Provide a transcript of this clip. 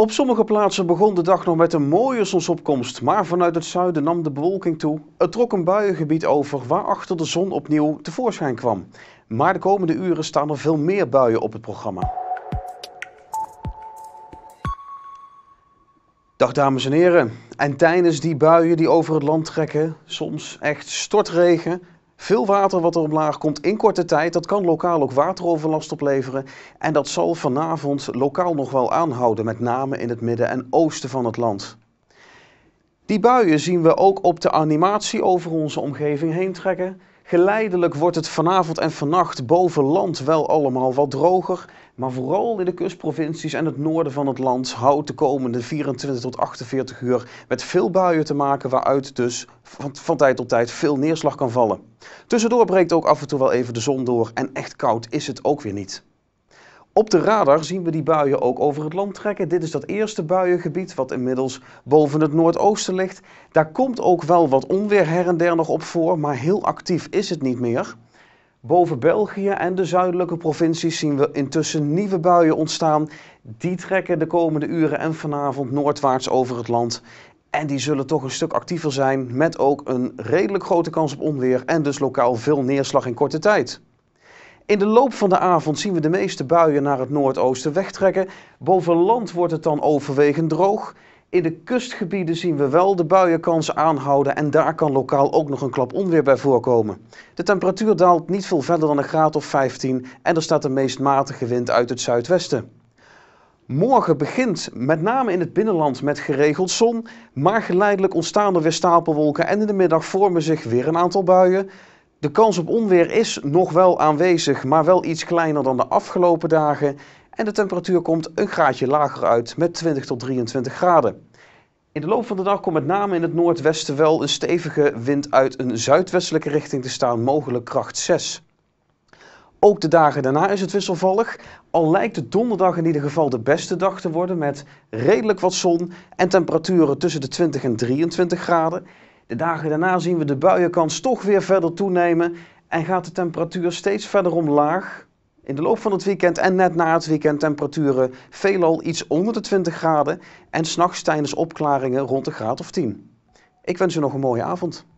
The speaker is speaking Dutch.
Op sommige plaatsen begon de dag nog met een mooie zonsopkomst, maar vanuit het zuiden nam de bewolking toe. Het trok een buiengebied over waarachter de zon opnieuw tevoorschijn kwam. Maar de komende uren staan er veel meer buien op het programma. Dag dames en heren. En tijdens die buien die over het land trekken, soms echt stortregen, veel water wat er op laag komt in korte tijd, dat kan lokaal ook wateroverlast opleveren. En dat zal vanavond lokaal nog wel aanhouden, met name in het midden en oosten van het land. Die buien zien we ook op de animatie over onze omgeving heen trekken. Geleidelijk wordt het vanavond en vannacht boven land wel allemaal wat droger. Maar vooral in de kustprovincies en het noorden van het land houdt de komende 24 tot 48 uur met veel buien te maken, waaruit dus van, van tijd tot tijd veel neerslag kan vallen. Tussendoor breekt ook af en toe wel even de zon door en echt koud is het ook weer niet. Op de radar zien we die buien ook over het land trekken. Dit is dat eerste buiengebied wat inmiddels boven het noordoosten ligt. Daar komt ook wel wat onweer her en der nog op voor, maar heel actief is het niet meer. Boven België en de zuidelijke provincies zien we intussen nieuwe buien ontstaan. Die trekken de komende uren en vanavond noordwaarts over het land. En die zullen toch een stuk actiever zijn met ook een redelijk grote kans op onweer en dus lokaal veel neerslag in korte tijd. In de loop van de avond zien we de meeste buien naar het noordoosten wegtrekken. Boven land wordt het dan overwegend droog. In de kustgebieden zien we wel de buienkansen aanhouden en daar kan lokaal ook nog een klap onweer bij voorkomen. De temperatuur daalt niet veel verder dan een graad of 15 en er staat de meest matige wind uit het zuidwesten. Morgen begint met name in het binnenland met geregeld zon, maar geleidelijk ontstaan er weer stapelwolken en in de middag vormen zich weer een aantal buien. De kans op onweer is nog wel aanwezig, maar wel iets kleiner dan de afgelopen dagen. En de temperatuur komt een graadje lager uit met 20 tot 23 graden. In de loop van de dag komt met name in het noordwesten wel een stevige wind uit een zuidwestelijke richting te staan, mogelijk kracht 6. Ook de dagen daarna is het wisselvallig, al lijkt de donderdag in ieder geval de beste dag te worden met redelijk wat zon en temperaturen tussen de 20 en 23 graden. De dagen daarna zien we de buienkans toch weer verder toenemen en gaat de temperatuur steeds verder omlaag. In de loop van het weekend en net na het weekend temperaturen veelal iets onder de 20 graden en s'nachts tijdens opklaringen rond de graad of 10. Ik wens u nog een mooie avond.